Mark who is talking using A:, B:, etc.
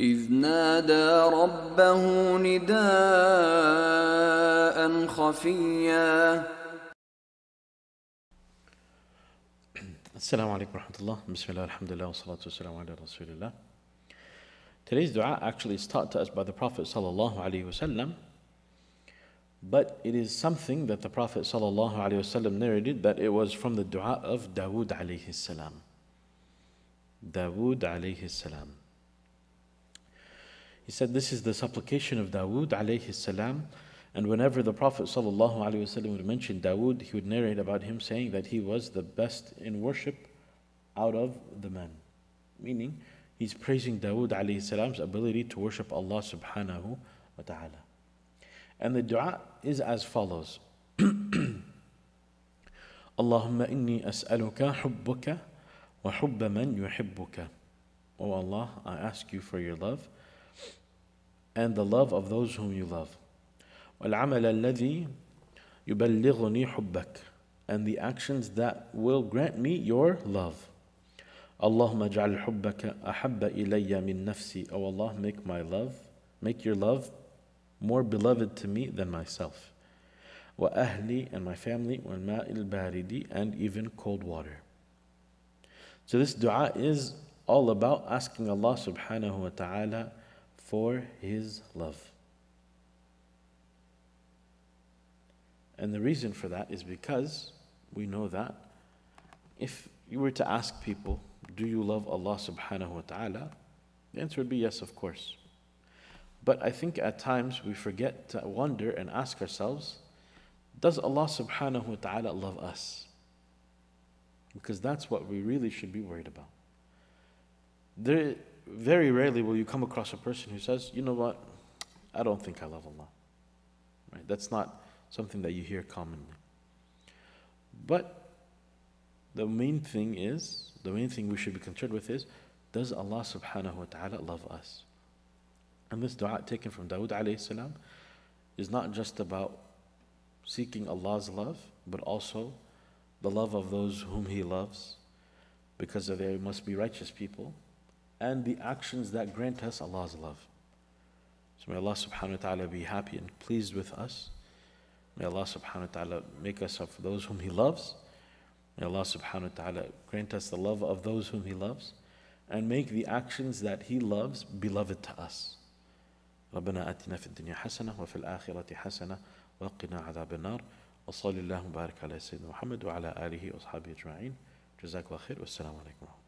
A: إذ نادى ربه نداء خفيا Assalamu alaikum warahmatullah. Bismillah, alhamdulillah, wassalatu wassalamu ala rasulillah. Today's dua actually is taught to us by the Prophet sallallahu alaihi wasallam, but it is something that the Prophet sallallahu alaihi wasallam narrated that it was from the dua of Dawood alayhi salam. Dawood alayhi salam. He said, This is the supplication of Dawood alayhi salam. And whenever the Prophet ﷺ would mention Dawood, he would narrate about him saying that he was the best in worship out of the men. Meaning, he's praising Dawood alayhi salam's ability to worship Allah subhanahu wa ta'ala. And the dua is as follows. اللهم إني أسألك حبك وحب من يحبك. O Allah, I ask you for your love and the love of those whom you love. والعمل الذي حبك and the actions that will grant me your love. اللهم اجعل حبك أحب إلي من نفسي أو Allah make my love make your love more beloved to me than myself. وأهلي and my family والماء البارد and even cold water. So this dua is all about asking Allah subhanahu wa ta'ala for his love. And the reason for that is because we know that if you were to ask people, do you love Allah subhanahu wa ta'ala? The answer would be yes, of course. But I think at times we forget to wonder and ask ourselves, does Allah subhanahu wa ta'ala love us? Because that's what we really should be worried about. There, very rarely will you come across a person who says, you know what, I don't think I love Allah. Right? That's not something that you hear commonly. But the main thing is, the main thing we should be concerned with is, does Allah subhanahu wa ta'ala love us? And this dua taken from Dawood alayhi salam is not just about seeking Allah's love, but also the love of those whom He loves, because they must be righteous people and the actions that grant us Allah's love. So may Allah subhanahu wa ta'ala be happy and pleased with us. May Allah subhanahu wa ta'ala make us of those whom He loves. May Allah subhanahu wa ta'ala grant us the love of those whom He loves and make the actions that He loves beloved to us. ربنا آتنا في الدنيا حسنة وفي الآخرة حسنة وقنا عذاب النار وصلى الله وبارك على سيدنا محمد وعلى آله وأصحابه أجمعين جزاك الله خير والسلام عليكم ورحمة الله